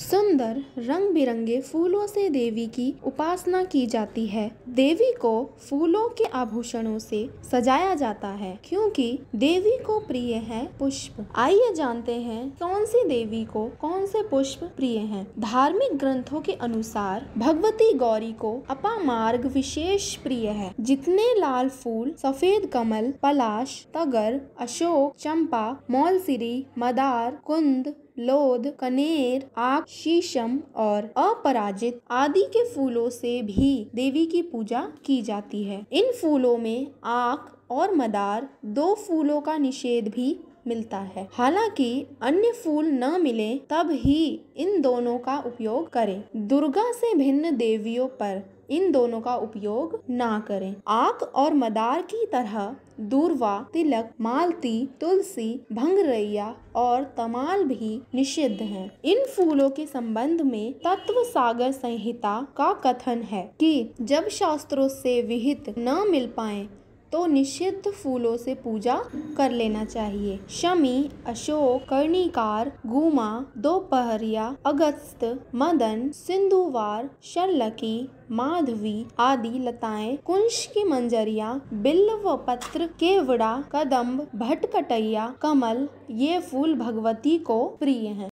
सुंदर रंग बिरंगे फूलों से देवी की उपासना की जाती है देवी को फूलों के आभूषणों से सजाया जाता है क्योंकि देवी को प्रिय है पुष्प आइए जानते हैं कौन सी देवी को कौन से पुष्प प्रिय हैं। धार्मिक ग्रंथों के अनुसार भगवती गौरी को अपामार्ग विशेष प्रिय है जितने लाल फूल सफेद कमल पलाश तगर अशोक चंपा मौलसिरी मदार कुंद लोद कनेर आक शीशम और अपराजित आदि के फूलों से भी देवी की पूजा की जाती है इन फूलों में आक और मदार दो फूलों का निषेध भी मिलता है हालांकि अन्य फूल न मिले तब ही इन दोनों का उपयोग करें दुर्गा से भिन्न देवियों पर इन दोनों का उपयोग ना करें आक और मदार की तरह दूरवा तिलक मालती तुलसी भंगरैया और तमाल भी निषिद्ध हैं। इन फूलों के संबंध में तत्व सागर संहिता का कथन है कि जब शास्त्रों से विहित न मिल पाए तो निषिद्ध फूलों से पूजा कर लेना चाहिए शमी अशोक कर्णिकार गुमा दोपहरिया अगस्त मदन सिंधुवार शर्लकी माधवी आदि लताएं कुंश की मंजरिया बिल्व पत्र केवड़ा कदम्ब भटकटैया कमल ये फूल भगवती को प्रिय हैं